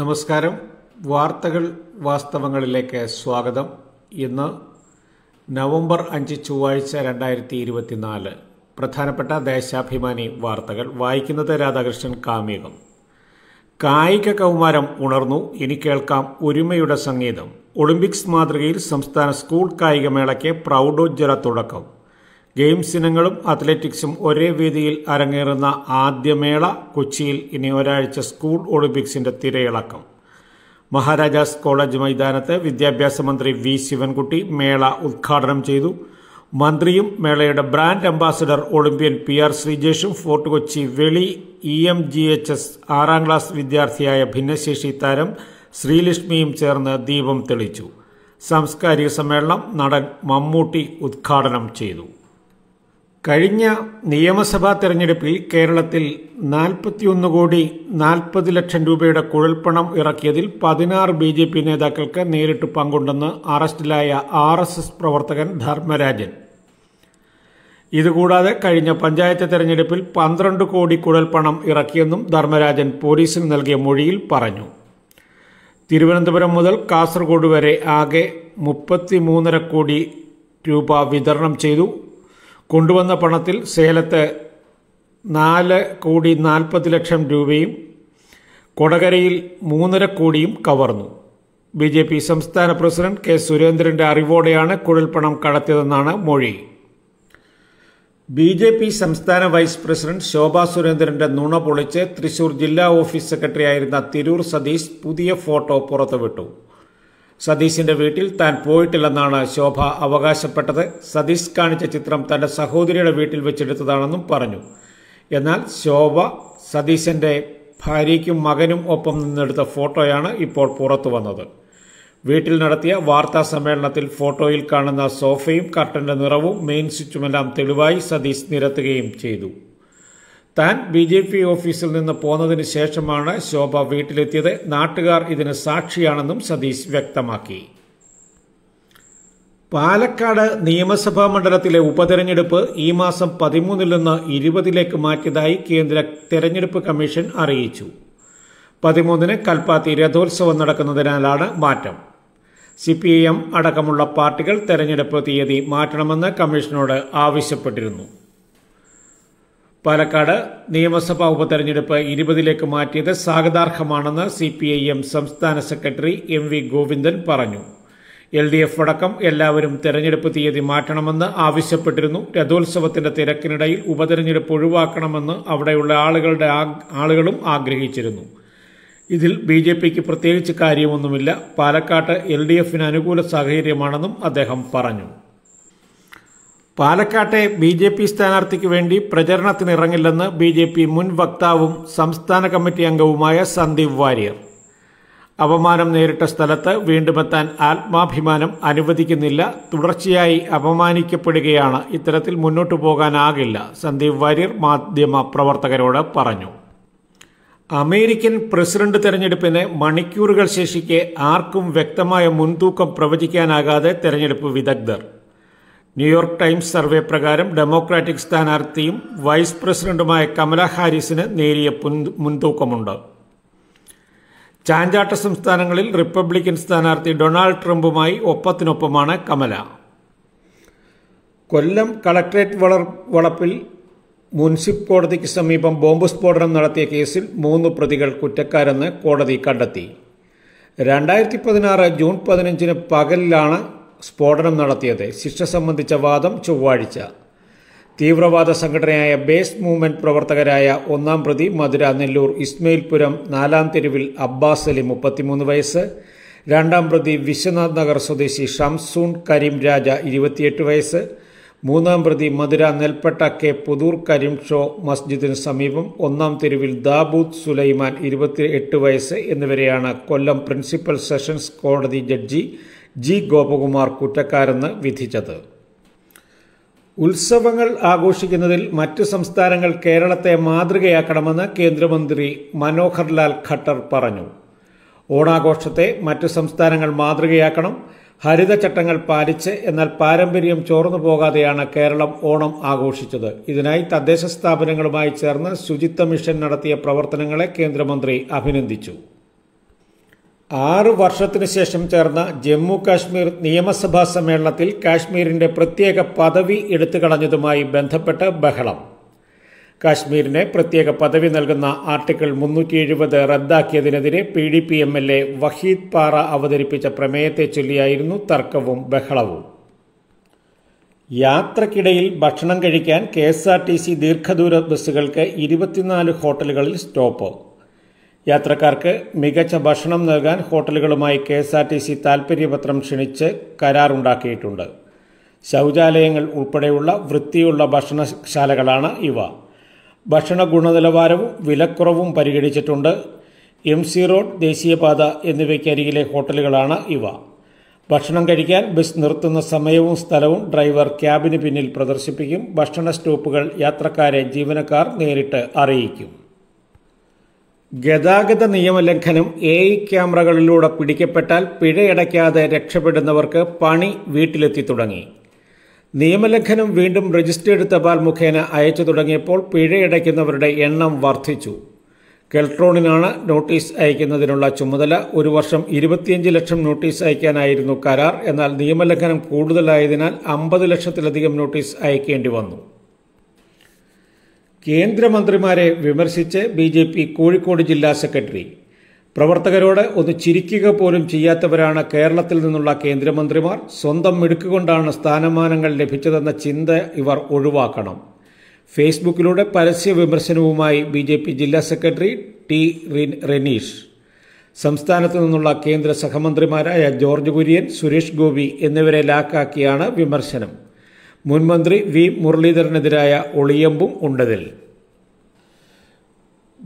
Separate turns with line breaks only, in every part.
നമസ്കാരം വാർത്തകൾ വാസ്തവങ്ങളിലേക്ക് സ്വാഗതം ഇന്ന് നവംബർ അഞ്ച് ചൊവ്വാഴ്ച രണ്ടായിരത്തി ഇരുപത്തിനാല് പ്രധാനപ്പെട്ട ദേശാഭിമാനി വാർത്തകൾ വായിക്കുന്നത് രാധാകൃഷ്ണൻ കാമ്യകം കായിക കൗമാരം ഉണർന്നു ഇനി കേൾക്കാം ഒരുമയുടെ സംഗീതം ഒളിമ്പിക്സ് മാതൃകയിൽ സംസ്ഥാന സ്കൂൾ കായികമേളയ്ക്ക് പ്രൗഢോജ്വല തുടക്കം ഗെയിംസ് ഇനങ്ങളും അത്ലറ്റിക്സും ഒരേ വേദിയിൽ അരങ്ങേറുന്ന ആദ്യമേള കൊച്ചിയിൽ ഇനി ഒരാഴ്ച സ്കൂൾ ഒളിമ്പിക്സിന്റെ തിരയിളക്കം മഹാരാജാസ് കോളേജ് മൈതാനത്ത് വിദ്യാഭ്യാസ മന്ത്രി വി ശിവൻകുട്ടി മേള ഉദ്ഘാടനം ചെയ്തു മന്ത്രിയും മേളയുടെ brand ambassador Olympian P R ശ്രീജേഷും Fort Kochi Veli E M G H S ആറാം ക്ലാസ് വിദ്യാർത്ഥിയായ ഭിന്നശേഷി താരം ശ്രീലക്ഷ്മിയും ചേർന്ന് ദീപം തെളിച്ചു സാംസ്കാരിക സമ്മേളനം നടൻ മമ്മൂട്ടി ഉദ്ഘാടനം ചെയ്തു കഴിഞ്ഞ നിയമസഭാ തെരഞ്ഞെടുപ്പിൽ കേരളത്തിൽ നാൽപ്പത്തിയൊന്ന് കോടി നാൽപ്പത് ലക്ഷം രൂപയുടെ കുഴൽപ്പണം ഇറക്കിയതിൽ പതിനാറ് ബി ജെ പി നേതാക്കൾക്ക് നേരിട്ട് പങ്കുണ്ടെന്ന് അറസ്റ്റിലായ ആർ എസ് എസ് പ്രവർത്തകൻ ധർമ്മരാജൻ ഇതുകൂടാതെ കഴിഞ്ഞ പഞ്ചായത്ത് തെരഞ്ഞെടുപ്പിൽ പന്ത്രണ്ട് കോടി കുഴൽപ്പണം ഇറക്കിയെന്നും ധർമ്മരാജൻ പോലീസിന് നൽകിയ മൊഴിയിൽ പറഞ്ഞു തിരുവനന്തപുരം മുതൽ കാസർഗോഡ് വരെ ആകെ മുപ്പത്തിമൂന്നര കോടി രൂപ വിതരണം ചെയ്തു കൊണ്ടുവന്ന പണത്തിൽ സേലത്ത് നാല് കോടി നാൽപ്പത് ലക്ഷം രൂപയും കൊടകരയിൽ മൂന്നര കോടിയും കവർന്നു ബി ജെ പി സംസ്ഥാന പ്രസിഡന്റ് കെ സുരേന്ദ്രന്റെ അറിവോടെയാണ് കുഴൽപ്പണം കടത്തിയതെന്നാണ് മൊഴി ബി ജെ പി സംസ്ഥാന വൈസ് പ്രസിഡന്റ് ശോഭാ സുരേന്ദ്രന്റെ നുണ പൊളിച്ച് തൃശൂർ ജില്ലാ ഓഫീസ് സെക്രട്ടറിയായിരുന്ന തിരൂർ സതീഷ് പുതിയ ഫോട്ടോ പുറത്തുവിട്ടു സതീശിന്റെ വീട്ടിൽ താൻ പോയിട്ടില്ലെന്നാണ് ശോഭ അവകാശപ്പെട്ടത് സതീഷ് കാണിച്ച ചിത്രം തന്റെ സഹോദരിയുടെ വീട്ടിൽ വെച്ചെടുത്തതാണെന്നും പറഞ്ഞു എന്നാൽ ശോഭ സതീശന്റെ ഭാര്യയ്ക്കും മകനും ഒപ്പം നിന്നെടുത്ത ഫോട്ടോയാണ് ഇപ്പോൾ പുറത്തു വന്നത് വീട്ടിൽ നടത്തിയ വാർത്താ സമ്മേളനത്തിൽ ഫോട്ടോയിൽ കാണുന്ന സോഫയും കർട്ടന്റെ നിറവും മെയിൻ സ്വിച്ചുമെല്ലാം തെളിവായി സതീഷ് നിരത്തുകയും ചെയ്തു താൻ ബി ജെ പി ഓഫീസിൽ നിന്ന് പോന്നതിന് ശേഷമാണ് ശോഭ വീട്ടിലെത്തിയത് നാട്ടുകാർ ഇതിന് സാക്ഷിയാണെന്നും സതീഷ് വ്യക്തമാക്കി പാലക്കാട് നിയമസഭാ മണ്ഡലത്തിലെ ഉപതെരഞ്ഞെടുപ്പ് ഈ മാസം പതിമൂന്നിൽ നിന്ന് ഇരുപതിലേക്ക് മാറ്റിയതായി കേന്ദ്ര തെരഞ്ഞെടുപ്പ് കമ്മീഷൻ അറിയിച്ചു പതിമൂന്നിന് കൽപ്പാത്തി രഥോത്സവം നടക്കുന്നതിനാലാണ് മാറ്റം സി പി ഐ എം അടക്കമുള്ള പാർട്ടികൾ തെരഞ്ഞെടുപ്പ് തീയതി മാറ്റണമെന്ന് കമ്മീഷനോട് ആവശ്യപ്പെട്ടിരുന്നു പാലക്കാട് നിയമസഭാ ഉപതെരഞ്ഞെടുപ്പ് ഇരുപതിലേക്ക് മാറ്റിയത് സ്വാഗതാർഹമാണെന്ന് സി പി ഐ എം സംസ്ഥാന സെക്രട്ടറി എം വി ഗോവിന്ദൻ പറഞ്ഞു എൽ ഡി എഫ് അടക്കം എല്ലാവരും തെരഞ്ഞെടുപ്പ് തീയതി മാറ്റണമെന്ന് ആവശ്യപ്പെട്ടിരുന്നു രഥോത്സവത്തിന്റെ തിരക്കിനിടയിൽ ഉപതെരഞ്ഞെടുപ്പ് ഒഴിവാക്കണമെന്ന് അവിടെയുള്ള ആളുകളുടെ ആളുകളും ആഗ്രഹിച്ചിരുന്നു ഇതിൽ ബി ജെ പിക്ക് പ്രത്യേകിച്ച് കാര്യമൊന്നുമില്ല പാലക്കാട്ട് എൽ ഡി എഫിന് അനുകൂല സാഹചര്യമാണെന്നും അദ്ദേഹം പറഞ്ഞു പാലക്കാട്ടെ ബി ജെ പി സ്ഥാനാർത്ഥിക്ക് വേണ്ടി പ്രചരണത്തിനിറങ്ങില്ലെന്ന് ബി ജെ പി മുൻ വക്താവും സംസ്ഥാന കമ്മിറ്റി അംഗവുമായ സന്ദീപ് വാര്യർ അപമാനം നേരിട്ട സ്ഥലത്ത് വീണ്ടുമെത്താൻ ആത്മാഭിമാനം അനുവദിക്കുന്നില്ല തുടർച്ചയായി അപമാനിക്കപ്പെടുകയാണ് ഇത്തരത്തിൽ മുന്നോട്ടു പോകാനാകില്ല സന്ദീപ് വാര്യർ മാധ്യമ പ്രവർത്തകരോട് പറഞ്ഞു അമേരിക്കൻ പ്രസിഡന്റ് തെരഞ്ഞെടുപ്പിന് മണിക്കൂറുകൾ ശേഷിക്കെ ആർക്കും വ്യക്തമായ മുൻതൂക്കം പ്രവചിക്കാനാകാതെ തെരഞ്ഞെടുപ്പ് വിദഗ്ധർ ന്യൂയോർക്ക് ടൈംസ് സർവേ പ്രകാരം ഡെമോക്രാറ്റിക് സ്ഥാനാർത്ഥിയും വൈസ് പ്രസിഡന്റുമായ കമല ഹാരിസിന് നേരിയ മുൻതൂക്കമുണ്ട് ചാഞ്ചാട്ട സംസ്ഥാനങ്ങളിൽ റിപ്പബ്ലിക്കൻ സ്ഥാനാർത്ഥി ഡൊണാൾഡ് ട്രംപുമായി ഒപ്പത്തിനൊപ്പമാണ് കമല കൊല്ലം കളക്ട്രേറ്റ് വളർ വളപ്പിൽ മുൻസിഫ് കോടതിക്ക് സമീപം ബോംബ് സ്ഫോടനം നടത്തിയ കേസിൽ മൂന്ന് പ്രതികൾ കുറ്റക്കാരെന്ന് കോടതി കണ്ടെത്തി രണ്ടായിരത്തി പതിനാറ് ജൂൺ പതിനഞ്ചിന് പകലിലാണ് സ്ഫോടനം നടത്തിയത് ശിക്ഷ സംബന്ധിച്ച വാദം ചൊവ്വാഴ്ച തീവ്രവാദ സംഘടനയായ ബേസ് മൂവ്മെന്റ് പ്രവർത്തകരായ ഒന്നാം പ്രതി മധുര നെല്ലൂർ ഇസ്മയിൽപുരം നാലാം തെരുവിൽ അബ്ബാസ് അലി മുപ്പത്തിമൂന്ന് വയസ്സ് രണ്ടാം പ്രതി വിശ്വനാഥ് നഗർ സ്വദേശി ഷംസൂൺ കരീം രാജ ഇരുപത്തിയെട്ട് വയസ്സ് മൂന്നാം പ്രതി മധുര നെൽപ്പട്ട കെ പുതൂർ കരീം ഷോ മസ്ജിദിന് സമീപം ഒന്നാം തെരുവിൽ ദാബൂദ് സുലൈമാൻ ഇരുപത്തി എട്ട് വയസ്സ് എന്നിവരെയാണ് കൊല്ലം പ്രിൻസിപ്പൽ സെഷൻസ് കോടതി ജഡ്ജി ജി ഗോപകുമാർ കുറ്റക്കാരെന്ന് വിധിച്ചത് ഉത്സവങ്ങൾ ആഘോഷിക്കുന്നതിൽ മറ്റു സംസ്ഥാനങ്ങൾ കേരളത്തെ മാതൃകയാക്കണമെന്ന് കേന്ദ്രമന്ത്രി മനോഹർ ലാൽ ഖട്ടർ പറഞ്ഞു ഓണാഘോഷത്തെ മറ്റു സംസ്ഥാനങ്ങൾ മാതൃകയാക്കണം ഹരിത ചട്ടങ്ങൾ പാലിച്ച് എന്നാൽ പാരമ്പര്യം ചോർന്നു പോകാതെയാണ് കേരളം ഓണം ആഘോഷിച്ചത് ഇതിനായി തദ്ദേശ സ്ഥാപനങ്ങളുമായി ചേർന്ന് ശുചിത്വ മിഷൻ നടത്തിയ പ്രവർത്തനങ്ങളെ കേന്ദ്രമന്ത്രി അഭിനന്ദിച്ചു ആറ് വർഷത്തിനു ശേഷം ചേർന്ന ജമ്മു കാശ്മീർ നിയമസഭാ സമ്മേളനത്തിൽ കാശ്മീരിന്റെ പ്രത്യേക പദവി എടുത്തു കളഞ്ഞതുമായി ബന്ധപ്പെട്ട് ബഹളം കാശ്മീരിന് പ്രത്യേക പദവി നൽകുന്ന ആർട്ടിക്കിൾ മുന്നൂറ്റി എഴുപത് റദ്ദാക്കിയതിനെതിരെ P D P M L A Waheed Para അവതരിപ്പിച്ച പ്രമേയത്തെ ചൊല്ലിയായിരുന്നു തർക്കവും ബഹളവും യാത്രക്കിടയിൽ ഭക്ഷണം കഴിക്കാൻ K S R T C ദീർഘദൂര ബസ്സുകൾക്ക് ഇരുപത്തിനാല് ഹോട്ടലുകളിൽ സ്റ്റോപ്പ് യാത്രക്കാർക്ക് മികച്ച ഭക്ഷണം നൽകാൻ ഹോട്ടലുകളുമായി K S R T C താൽപ്പര്യപത്രം ക്ഷണിച്ച് കരാറുണ്ടാക്കിയിട്ടുണ്ട് ശൗചാലയങ്ങൾ ഉൾപ്പെടെയുള്ള വൃത്തിയുള്ള ഭക്ഷണശാലകളാണ് ഇവ ഭക്ഷണ ഗുണനിലവാരവും വിലക്കുറവും പരിഗണിച്ചിട്ടുണ്ട് എം സി റോഡ് ദേശീയപാത എന്നിവയ്ക്കരികിലെ ഹോട്ടലുകളാണ് ഇവ ഭക്ഷണം കഴിക്കാൻ ബസ് നിർത്തുന്ന സമയവും സ്ഥലവും ഡ്രൈവർ ക്യാബിന് പിന്നിൽ പ്രദർശിപ്പിക്കും ഭക്ഷണ സ്റ്റോപ്പുകൾ യാത്രക്കാരെ ജീവനക്കാർ നേരിട്ട് അറിയിക്കും ഗതാഗത നിയമലംഘനം എ ഐ ക്യാമറകളിലൂടെ പിടിക്കപ്പെട്ടാൽ പിഴയടയ്ക്കാതെ രക്ഷപ്പെടുന്നവർക്ക് പണി വീട്ടിലെത്തി തുടങ്ങി നിയമലംഘനം വീണ്ടും രജിസ്റ്റേർഡ് തപാൽ മുഖേന അയച്ചു തുടങ്ങിയപ്പോൾ പിഴയടയ്ക്കുന്നവരുടെ എണ്ണം വർദ്ധിച്ചു കെൽട്രോണിനാണ് നോട്ടീസ് അയക്കുന്നതിനുള്ള ചുമതല ഒരു വർഷം ഇരുപത്തിയഞ്ച് ലക്ഷം നോട്ടീസ് അയക്കാനായിരുന്നു കരാർ എന്നാൽ നിയമലംഘനം കൂടുതലായതിനാൽ അമ്പത് ലക്ഷത്തിലധികം നോട്ടീസ് അയക്കേണ്ടി വന്നു കേന്ദ്രമന്ത്രിമാരെ വിമർശിച്ച് ബി ജെ പി കോഴിക്കോട് ജില്ലാ സെക്രട്ടറി പ്രവർത്തകരോട് ഒന്ന് ചിരിക്കുക പോലും ചെയ്യാത്തവരാണ് കേരളത്തിൽ നിന്നുള്ള കേന്ദ്രമന്ത്രിമാർ സ്വന്തം മിടുക്കുകൊണ്ടാണ് സ്ഥാനമാനങ്ങൾ ലഭിച്ചതെന്ന ചിന്ത ഇവർ ഒഴിവാക്കണം ഫേസ്ബുക്കിലൂടെ പരസ്യ വിമർശനവുമായി ബി ജെ പി ജില്ലാ സെക്രട്ടറി ടി റെനീഷ് സംസ്ഥാനത്തു നിന്നുള്ള കേന്ദ്ര സഹമന്ത്രിമാരായ ജോർജ് കുര്യൻ സുരേഷ് ഗോപി എന്നിവരെ ലാക്കാക്കിയാണ് വിമർശനം മുൻമന്ത്രി വി മുരളീധരനെതിരായ ഒളിയമ്പും ഉണ്ടതിൽ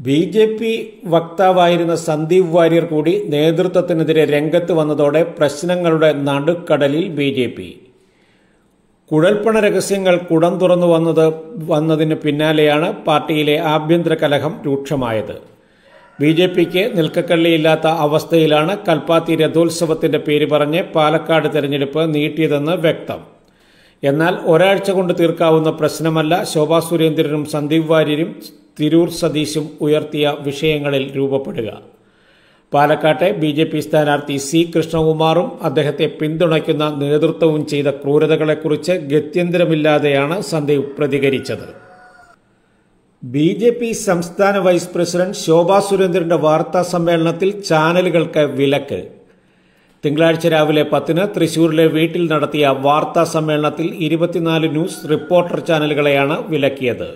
ബി ജെ പി വക്താവായിരുന്ന സന്ദീപ് വാര്യർ കൂടി നേതൃത്വത്തിനെതിരെ രംഗത്ത് വന്നതോടെ പ്രശ്നങ്ങളുടെ നടുക്കടലിൽ ബി ജെ പി കുഴൽപ്പണ രഹസ്യങ്ങൾ കുടം തുറന്നു വന്നത് വന്നതിന് പിന്നാലെയാണ് പാർട്ടിയിലെ ആഭ്യന്തര കലഹം രൂക്ഷമായത് ബി ജെ പിക്ക് നിൽക്കക്കള്ളിയില്ലാത്ത അവസ്ഥയിലാണ് കൽപ്പാത്തി രഥോത്സവത്തിന്റെ പേര് പറഞ്ഞ് പാലക്കാട് തെരഞ്ഞെടുപ്പ് നീട്ടിയതെന്ന് വ്യക്തം എന്നാൽ ഒരാഴ്ച കൊണ്ട് തീർക്കാവുന്ന പ്രശ്നമല്ല ശോഭാ സുരേന്ദ്രനും സന്ദീപ് വാര്യരും തിരൂർ സതീശും ഉയർത്തിയ വിഷയങ്ങളിൽ രൂപപ്പെടുക പാലക്കാട്ടെ ബി ജെ പി സ്ഥാനാർത്ഥി സി കൃഷ്ണകുമാറും അദ്ദേഹത്തെ പിന്തുണയ്ക്കുന്ന നേതൃത്വവും ചെയ്ത ക്രൂരതകളെക്കുറിച്ച് ഗത്യന്തരമില്ലാതെയാണ് സന്ദീപ് പ്രതികരിച്ചത് ബി ജെ പി സംസ്ഥാന വൈസ് പ്രസിഡന്റ് ശോഭാ സുരേന്ദ്രന്റെ വാർത്താ സമ്മേളനത്തിൽ ചാനലുകൾക്ക് വിലക്ക് തിങ്കളാഴ്ച രാവിലെ പത്തിന് തൃശൂരിലെ വീട്ടിൽ നടത്തിയ വാർത്താ സമ്മേളനത്തിൽ ഇരുപത്തിനാല് ന്യൂസ് റിപ്പോർട്ടർ ചാനലുകളെയാണ് വിലക്കിയത്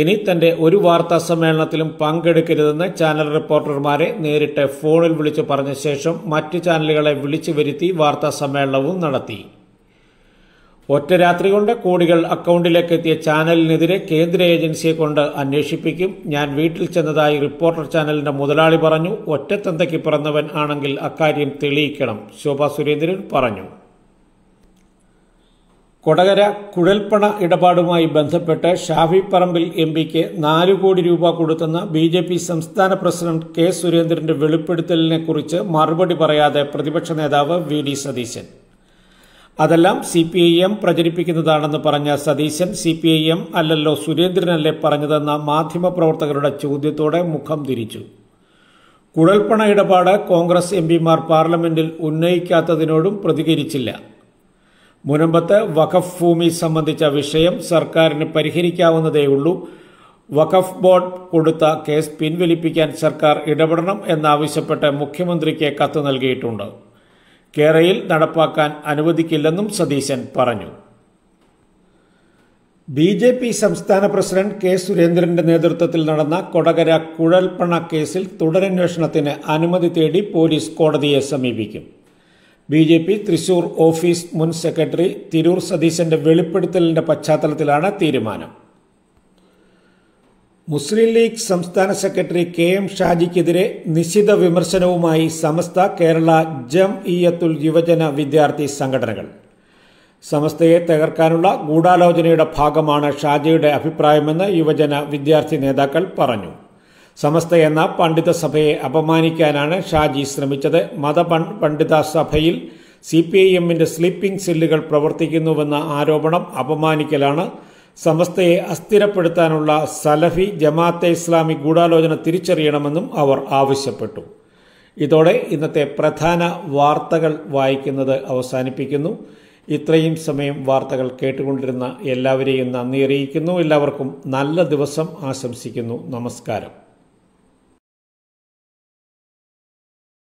ഇനി തന്റെ ഒരു വാർത്താ സമ്മേളനത്തിലും പങ്കെടുക്കരുതെന്ന് ചാനൽ റിപ്പോർട്ടർമാരെ നേരിട്ട് ഫോണിൽ വിളിച്ചു പറഞ്ഞ ശേഷം മറ്റ് ചാനലുകളെ വിളിച്ചു വരുത്തി വാർത്താ സമ്മേളനവും നടത്തി ഒറ്റ രാത്രി കൊണ്ട് കോടികൾ അക്കൗണ്ടിലേക്ക് എത്തിയ ചാനലിനെതിരെ കേന്ദ്ര ഏജൻസിയെ കൊണ്ട് അന്വേഷിപ്പിക്കും ഞാൻ വീട്ടിൽ ചെന്നതായി റിപ്പോർട്ടർ ചാനലിന്റെ മുതലാളി പറഞ്ഞു ഒറ്റത്തന്തയ്ക്ക് പിറന്നവൻ ആണെങ്കിൽ അക്കാര്യം തെളിയിക്കണം ശോഭ സുരേന്ദ്രൻ പറഞ്ഞു കൊടകര കുഴൽപ്പണ ഇടപാടുമായി ബന്ധപ്പെട്ട് ഷാഫി പറമ്പിൽ എം പിക്ക് നാലു കോടി രൂപ കൊടുത്തെന്ന ബി ജെ പി സംസ്ഥാന പ്രസിഡന്റ് കെ സുരേന്ദ്രന്റെ വെളിപ്പെടുത്തലിനെക്കുറിച്ച് മറുപടി പറയാതെ പ്രതിപക്ഷ നേതാവ് വി ഡി സതീശൻ അതെല്ലാം സി പി ഐ എം പ്രചരിപ്പിക്കുന്നതാണെന്ന് പറഞ്ഞ Satheesan C P I M അല്ലല്ലോ സുരേന്ദ്രനല്ലേ പറഞ്ഞതെന്ന മാധ്യമപ്രവർത്തകരുടെ ചോദ്യത്തോടെ മുഖം തിരിച്ചു കുഴൽപ്പണ ഇടപാട് കോൺഗ്രസ് എം പിമാർ പാർലമെന്റിൽ ഉന്നയിക്കാത്തതിനോടും പ്രതികരിച്ചില്ല മുനമ്പത്ത് വഖഫ് ഭൂമി സംബന്ധിച്ച വിഷയം സർക്കാരിന് പരിഹരിക്കാവുന്നതേയുള്ളൂ വഖഫ് ബോർഡ് കൊടുത്ത കേസ് പിൻവലിപ്പിക്കാൻ സർക്കാർ ഇടപെടണം എന്നാവശ്യപ്പെട്ട് മുഖ്യമന്ത്രിക്ക് കത്ത് നൽകിയിട്ടുണ്ട് കേരയിൽ നടപ്പാക്കാൻ അനുവദിക്കില്ലെന്നും സതീശൻ പറഞ്ഞു ബി ജെ പി സംസ്ഥാന പ്രസിഡന്റ് കെ സുരേന്ദ്രന്റെ നേതൃത്വത്തിൽ നടന്ന കൊടകര കുഴൽപ്പണ കേസിൽ തുടരന്വേഷണത്തിന് അനുമതി തേടി പോലീസ് കോടതിയെ സമീപിക്കും B J P Thrissur office മുൻ സെക്രട്ടറി തിരൂർ സതീശന്റെ വെളിപ്പെടുത്തലിന്റെ പശ്ചാത്തലത്തിലാണ് തീരുമാനം മുസ്ലിം ലീഗ് സംസ്ഥാന സെക്രട്ടറി കെ എം ഷാജിക്കെതിരെ നിശിത വിമർശനവുമായി സമസ്ത കേരള ജം ഇയത്തുൽ യുവജന വിദ്യാർത്ഥി സംഘടനകൾ സമസ്തയെ തകർക്കാനുള്ള ഗൂഢാലോചനയുടെ ഭാഗമാണ് ഷാജിയുടെ അഭിപ്രായമെന്ന് യുവജന വിദ്യാർത്ഥി നേതാക്കൾ പറഞ്ഞു സമസ്ത എന്ന പണ്ഡിത സഭയെ അപമാനിക്കാനാണ് ഷാജി ശ്രമിച്ചത് മത പണ്ഡിത സഭയിൽ സി പി ഐ എമ്മിന്റെ സ്ലീപ്പിംഗ് സെല്ലുകൾ പ്രവർത്തിക്കുന്നുവെന്ന ആരോപണം അപമാനിക്കലാണ് സമസ്തയെ അസ്ഥിരപ്പെടുത്താനുള്ള സലഫി ജമാഅത്തെ ഇസ്ലാമി ഗൂഢാലോചന തിരിച്ചറിയണമെന്നും അവർ ആവശ്യപ്പെട്ടു ഇതോടെ ഇന്നത്തെ പ്രധാന വാർത്തകൾ വായിക്കുന്നത് അവസാനിപ്പിക്കുന്നു ഇത്രയും സമയം വാർത്തകൾ കേട്ടുകൊണ്ടിരുന്ന എല്ലാവരെയും നന്ദി അറിയിക്കുന്നു എല്ലാവർക്കും നല്ല ദിവസം ആശംസിക്കുന്നു നമസ്കാരം